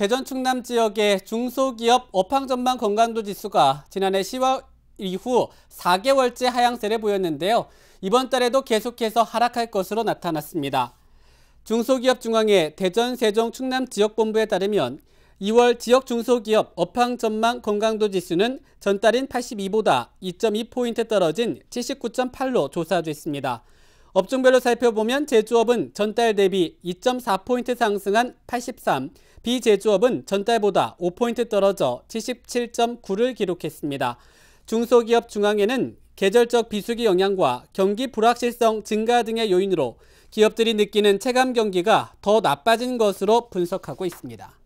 대전 충남 지역의 중소기업 업황전망 건강도 지수가 지난해 10월 이후 4개월째 하향세를 보였는데요. 이번 달에도 계속해서 하락할 것으로 나타났습니다. 중소기업중앙회 대전 세종 충남 지역본부에 따르면 2월 지역 중소기업 업황 전망 건강도 지수는 전달인 82보다 2.2포인트 떨어진 79.8로 조사됐습니다. 업종별로 살펴보면 제조업은 전달 대비 2.4포인트 상승한 83, 비제조업은 전달보다 5포인트 떨어져 77.9를 기록했습니다. 중소기업 중앙에는 계절적 비수기 영향과 경기 불확실성 증가 등의 요인으로 기업들이 느끼는 체감 경기가 더 나빠진 것으로 분석하고 있습니다.